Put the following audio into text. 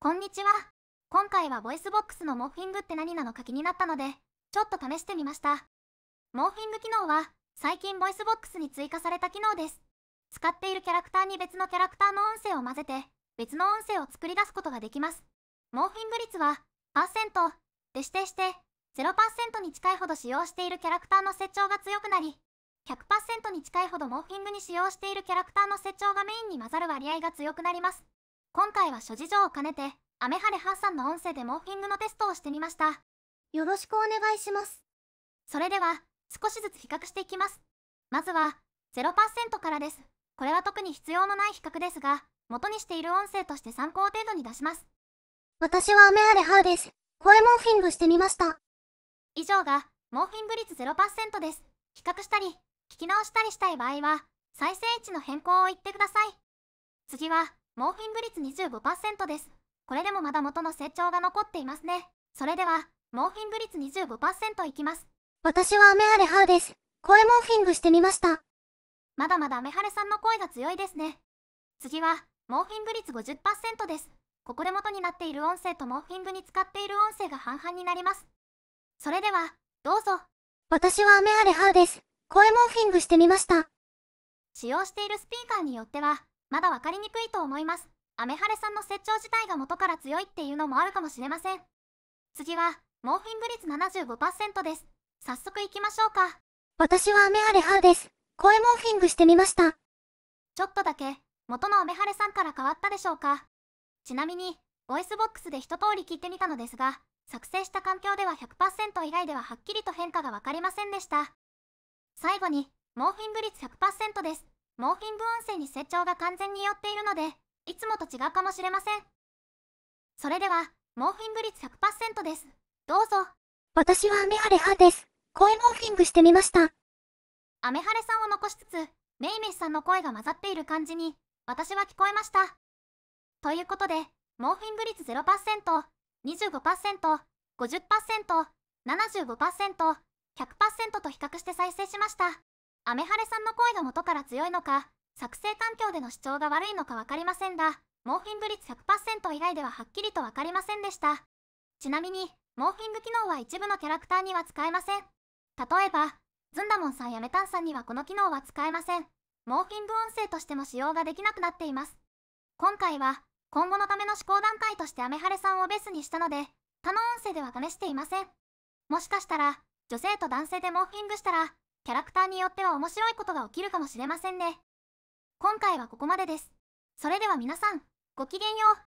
こんにちは。今回はボイスボックスのモーフィングって何なのか気になったので、ちょっと試してみました。モーフィング機能は、最近ボイスボックスに追加された機能です。使っているキャラクターに別のキャラクターの音声を混ぜて、別の音声を作り出すことができます。モーフィング率は、パーセントで指定して、0%に近いほど使用しているキャラクターの成長が強くなり、100%に近いほどモーフィングに使用しているキャラクターの成長がメインに混ざる割合が強くなります。今回は諸事情を兼ねて、アメハレハッサンの音声でモーフィングのテストをしてみました。よろしくお願いします。それでは、少しずつ比較していきます。まずは、0%からです。これは特に必要のない比較ですが、元にしている音声として参考程度に出します。私はアメハレハーです。声モーフィングしてみました。以上が、モーフィング率0%です。比較したり、聞き直したりしたい場合は、再生位置の変更を言ってください。次は、モーフィング率25%です。これでもまだ元の成長が残っていますね。それでは、モーフィング率25%いきます。私はアメハレハウです。声モーフィングしてみました。まだまだアメハレさんの声が強いですね。次は、モーフィング率50%です。ここで元になっている音声とモーフィングに使っている音声が半々になります。それでは、どうぞ。私はアメハレハです。声モーフィングしてみました。使用しているスピーカーによっては、まだ分かりにくいと思います。アメハレさんの設長自体が元から強いっていうのもあるかもしれません。次は、モーフィング率75%です。早速行きましょうか。私はアメハレーです。声モーフィングしてみました。ちょっとだけ、元のアメハレさんから変わったでしょうか。ちなみに、ボイスボックスで一通り聞いてみたのですが、作成した環境では100%以外でははっきりと変化がわかりませんでした。最後に、モーフィング率100%です。モーフィング音声に成長が完全に寄っているので、いつもと違うかもしれません。それでは、モーフィング率100%です。どうぞ。私はアメハレ派です。声モーフィングしてみました。アメハレさんを残しつつ、メイメイさんの声が混ざっている感じに、私は聞こえました。ということで、モーフィング率0%、25%、50%、75%、100%と比較して再生しました。アメハレさんの声が元から強いのか、作成環境での主張が悪いのか分かりませんが、モーフィング率100%以外でははっきりと分かりませんでした。ちなみに、モーフィング機能は一部のキャラクターには使えません。例えば、ズンダモンさんやメタンさんにはこの機能は使えません。モーフィング音声としても使用ができなくなっています。今回は、今後のための試行段階としてアメハレさんをベースにしたので、他の音声では試していません。もしかしたら、女性と男性でモーフィングしたら、キャラクターによっては面白いことが起きるかもしれませんね。今回はここまでです。それでは皆さん、ごきげんよう。